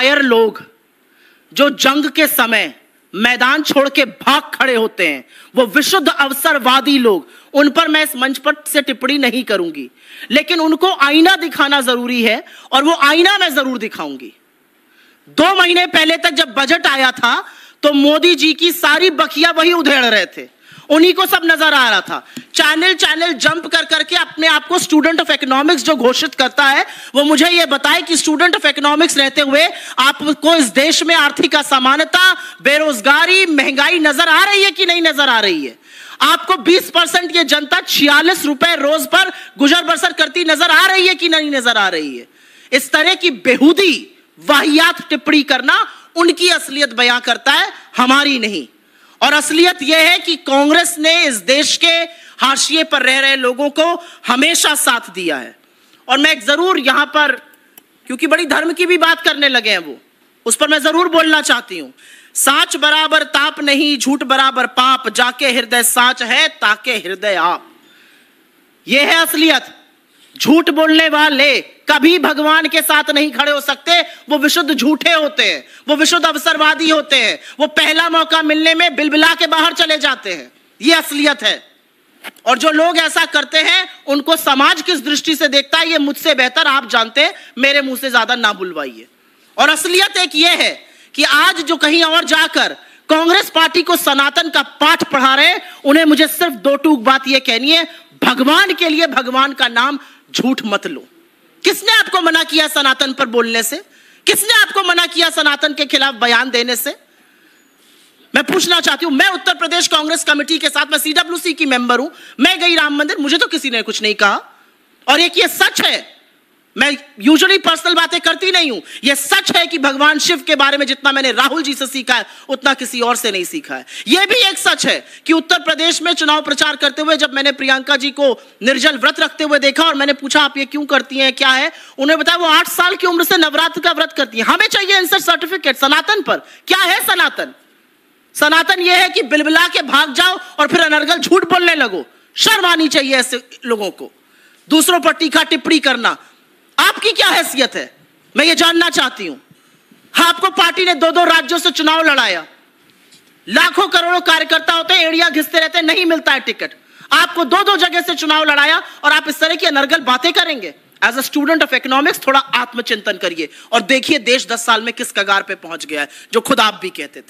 नायर लोग जो जंग के समय मैदान छोड़ के भाग खड़े होते हैं वो विशुद्ध अवसरवादी लोग उन पर मैं इस मंच पर से टिप्पणी नहीं करूंगी लेकिन उनको आईना दिखाना जरूरी है और वो आईना मैं जरूर दिखाऊंगी दो महीने पहले तक जब बजट आया था तो मोदी जी की सारी बखिया वही उधेड़ रहे थे उन्हीं को सब नजर आ रहा था चैनल चैनल जंप कर करके अपने आप को स्टूडेंट ऑफ इकोनॉमिक्स जो घोषित करता है वो मुझे ये बताए कि स्टूडेंट ऑफ इकोनॉमिक्स रहते हुए आपको इस देश में आर्थिक असमानता बेरोजगारी महंगाई नजर आ रही है कि नहीं नजर आ रही है आपको 20 परसेंट ये जनता छियालीस रुपए रोज पर गुजर बसर करती नजर आ रही है कि नहीं नजर आ रही है इस तरह की बेहूदी वाहियात टिप्पणी करना उनकी असलियत बयां करता है हमारी नहीं और असलियत यह है कि कांग्रेस ने इस देश के हाशिए पर रह रहे लोगों को हमेशा साथ दिया है और मैं ज़रूर यहां पर क्योंकि बड़ी धर्म की भी बात करने लगे हैं वो उस पर मैं ज़रूर बोलना चाहती हूं साच बराबर ताप नहीं झूठ बराबर पाप जाके हृदय साच है ताके हृदय आप यह है असलियत झूठ बोलने वाले कभी भगवान के साथ नहीं खड़े हो सकते वो विशुद्ध झूठे होते हैं वो विशुद्ध अवसरवादी होते हैं वो पहला मौका मिलने में बिलबिला के बाहर चले जाते हैं ये असलियत है और जो लोग ऐसा करते हैं उनको समाज किस दृष्टि से देखता है ये मुझसे बेहतर आप जानते हैं मेरे मुंह से ज्यादा ना बुलवाइए और असलियत एक ये है कि आज जो कहीं और जाकर कांग्रेस पार्टी को सनातन का पाठ पढ़ा रहे उन्हें मुझे सिर्फ दो टूक बात यह कहनी है भगवान के लिए भगवान का नाम झूठ मत लो किसने आपको मना किया सनातन पर बोलने से किसने आपको मना किया सनातन के खिलाफ बयान देने से मैं पूछना चाहती हूं मैं उत्तर प्रदेश कांग्रेस कमेटी के साथ मैं सीडब्ल्यूसी की मेंबर हूं मैं गई राम मंदिर मुझे तो किसी ने कुछ नहीं कहा और एक ये सच है मैं यूजुअली पर्सनल बातें करती नहीं हूं यह सच है कि भगवान शिव के बारे में जितना मैंने राहुल जी से सीखा है उतना किसी और से नहीं सीखा है यह भी एक सच है कि उत्तर प्रदेश में चुनाव प्रचार करते हुए जब मैंने प्रियंका जी को निर्जल व्रत रखते हुए देखा और मैंने पूछा आप ये क्यों करती हैं क्या है उन्हें बताया वो आठ साल की उम्र से नवरात्र का व्रत करती है हमें चाहिए आंसर सर्टिफिकेट सनातन पर क्या है सनातन सनातन यह है कि बिलबिला के भाग जाओ और फिर अनर्गल झूठ बोलने लगो शर्म आनी चाहिए ऐसे लोगों को दूसरों पर टीका टिप्पणी करना आपकी क्या हैसियत है मैं ये जानना चाहती हूं हाँ आपको पार्टी ने दो दो राज्यों से चुनाव लड़ाया लाखों करोड़ों कार्यकर्ता होते हैं एड़िया घिसते रहते नहीं मिलता है टिकट आपको दो दो जगह से चुनाव लड़ाया और आप इस तरह की अनर्गल बातें करेंगे as a student of economics थोड़ा आत्मचिंतन करिए और देखिए देश दस साल में किस कगार पे पहुंच गया है जो खुद आप भी कहते थे